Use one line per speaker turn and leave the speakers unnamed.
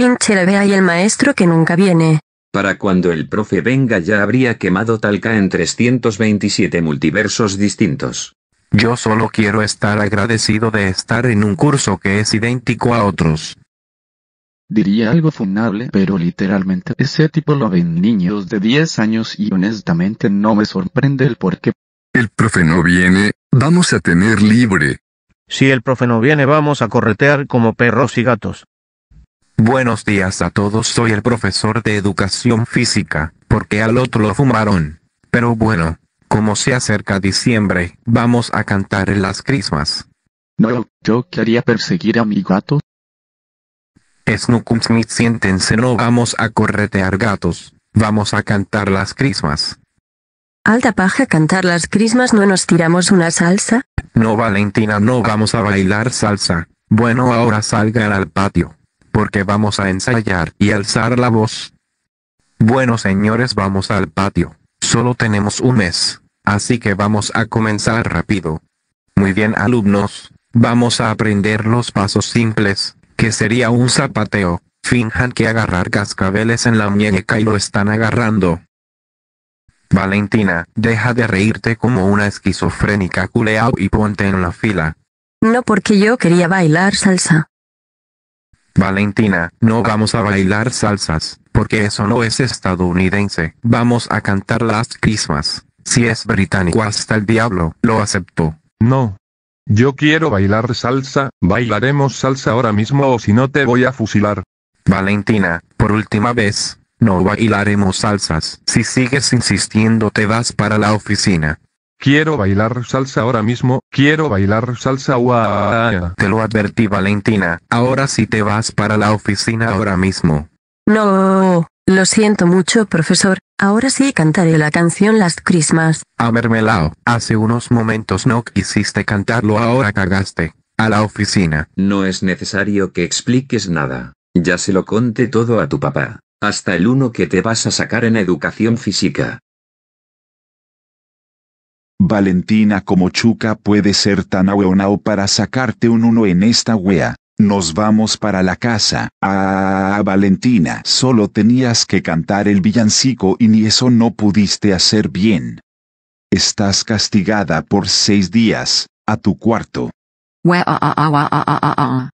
pinche la vea y el maestro que nunca viene.
Para cuando el profe venga ya habría quemado Talca en 327 multiversos distintos. Yo solo quiero estar agradecido de estar en un curso que es idéntico a otros. Diría algo funable, pero literalmente ese tipo lo ven niños de 10 años y honestamente no me sorprende el por qué. El profe no viene, vamos a tener libre. Si el profe no viene vamos a corretear como perros y gatos. Buenos días a todos soy el profesor de educación física, porque al otro lo fumaron. Pero bueno, como se acerca diciembre, vamos a cantar las crismas. No, yo quería perseguir a mi gato. Snookums, siéntense, no vamos a corretear gatos, vamos a cantar las crismas.
Alta paja cantar las crismas, ¿no nos tiramos una salsa?
No Valentina, no vamos a bailar salsa. Bueno, ahora salgan al patio porque vamos a ensayar y alzar la voz. Bueno señores vamos al patio, solo tenemos un mes, así que vamos a comenzar rápido. Muy bien alumnos, vamos a aprender los pasos simples, que sería un zapateo, finjan que agarrar cascabeles en la muñeca y lo están agarrando. Valentina, deja de reírte como una esquizofrénica culeao y ponte en la fila.
No porque yo quería bailar salsa.
Valentina, no vamos a bailar salsas, porque eso no es estadounidense. Vamos a cantar las Christmas. Si es británico hasta el diablo, lo acepto No. Yo quiero bailar salsa, bailaremos salsa ahora mismo o si no te voy a fusilar. Valentina, por última vez, no bailaremos salsas. Si sigues insistiendo te vas para la oficina. Quiero bailar salsa ahora mismo, quiero bailar salsa Te lo advertí Valentina, ahora sí te vas para la oficina ahora mismo.
No, lo siento mucho profesor, ahora sí cantaré la canción Last Christmas.
A mermelao, hace unos momentos no quisiste cantarlo ahora cagaste. A la oficina. No es necesario que expliques nada. Ya se lo conté todo a tu papá. Hasta el uno que te vas a sacar en educación física. Valentina como Chuca puede ser tan aweonao para sacarte un uno en esta wea. Nos vamos para la casa. Ah, Valentina, solo tenías que cantar el villancico y ni eso no pudiste hacer bien. Estás castigada por seis días, a tu cuarto.
Ah, ah, ah,